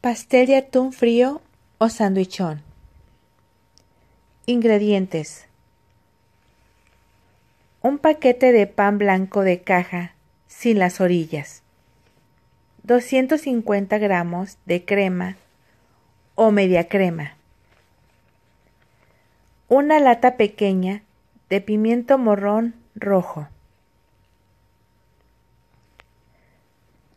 Pastel de atún frío o sandwichón. Ingredientes. Un paquete de pan blanco de caja sin las orillas. 250 gramos de crema o media crema. Una lata pequeña de pimiento morrón rojo.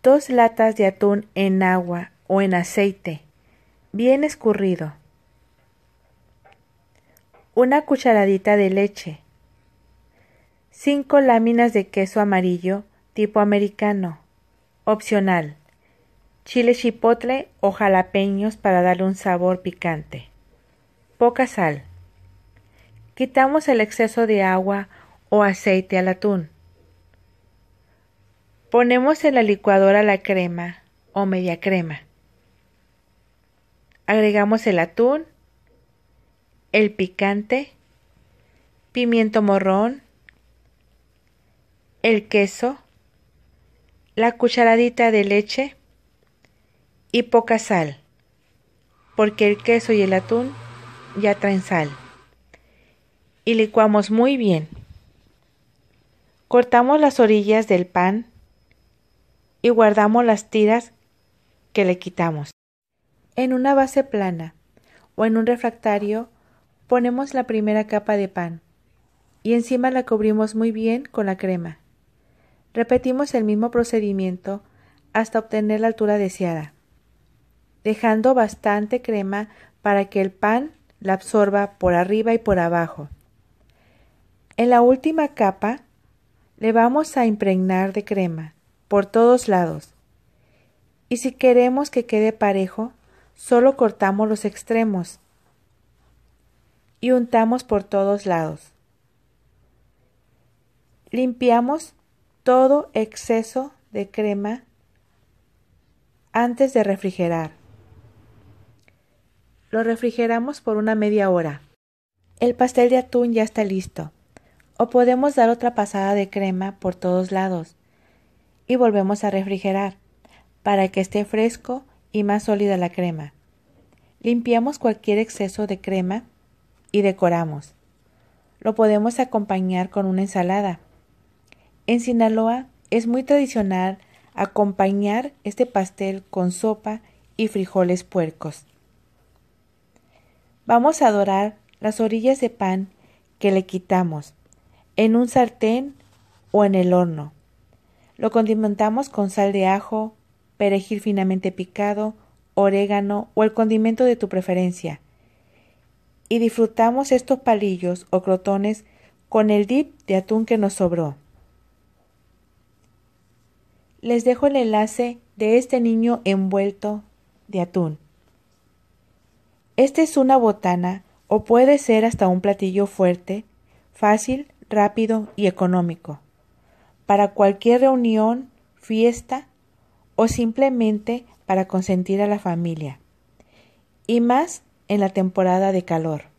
Dos latas de atún en agua o en aceite, bien escurrido. Una cucharadita de leche. Cinco láminas de queso amarillo tipo americano. Opcional. Chile chipotle o jalapeños para darle un sabor picante. Poca sal. Quitamos el exceso de agua o aceite al atún. Ponemos en la licuadora la crema o media crema. Agregamos el atún, el picante, pimiento morrón, el queso, la cucharadita de leche y poca sal, porque el queso y el atún ya traen sal. Y licuamos muy bien. Cortamos las orillas del pan y guardamos las tiras que le quitamos. En una base plana o en un refractario ponemos la primera capa de pan y encima la cubrimos muy bien con la crema. Repetimos el mismo procedimiento hasta obtener la altura deseada, dejando bastante crema para que el pan la absorba por arriba y por abajo. En la última capa le vamos a impregnar de crema por todos lados. Y si queremos que quede parejo, solo cortamos los extremos y untamos por todos lados. Limpiamos todo exceso de crema antes de refrigerar. Lo refrigeramos por una media hora. El pastel de atún ya está listo. O podemos dar otra pasada de crema por todos lados y volvemos a refrigerar para que esté fresco y más sólida la crema. Limpiamos cualquier exceso de crema y decoramos. Lo podemos acompañar con una ensalada. En Sinaloa es muy tradicional acompañar este pastel con sopa y frijoles puercos. Vamos a dorar las orillas de pan que le quitamos en un sartén o en el horno. Lo condimentamos con sal de ajo, perejil finamente picado, orégano o el condimento de tu preferencia. Y disfrutamos estos palillos o crotones con el dip de atún que nos sobró. Les dejo el enlace de este niño envuelto de atún. Este es una botana o puede ser hasta un platillo fuerte, fácil, rápido y económico. Para cualquier reunión, fiesta o simplemente para consentir a la familia, y más en la temporada de calor.